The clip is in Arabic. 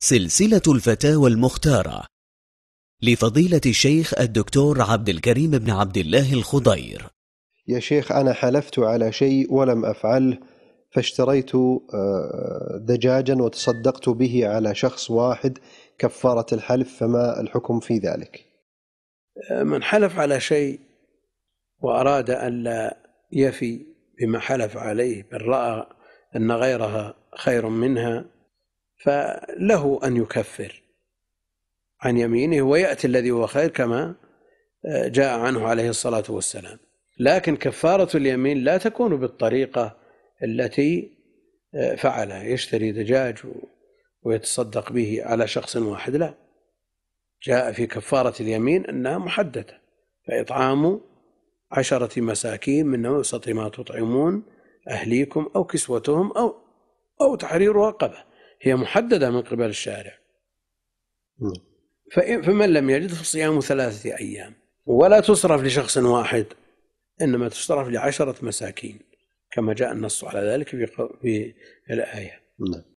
سلسلة الفتاوى المختارة لفضيلة الشيخ الدكتور عبد الكريم بن عبد الله الخضير يا شيخ أنا حلفت على شيء ولم أفعله فاشتريت آه، دجاجا وتصدقت به على شخص واحد كفارة الحلف فما الحكم في ذلك من حلف على شيء وأراد أن لا يفي بما حلف عليه بل رأى أن غيرها خير منها فله أن يكفر عن يمينه ويأتي الذي هو خير كما آه، جاء عنه عليه الصلاة والسلام لكن كفارة اليمين لا تكون بالطريقة التي آه، فعلها يشتري دجاج ويتصدق به على شخص واحد لا جاء في كفارة اليمين أنها محددة فإطعام عشرة مساكين من وسط ما تطعمون أهليكم أو كسوتهم أو أو تحرير رقبة هي محددة من قبل الشارع نعم. فمن لم يجد فصيام ثلاثة أيام ولا تصرف لشخص واحد إنما تصرف لعشرة مساكين كما جاء النص على ذلك في الآية نعم.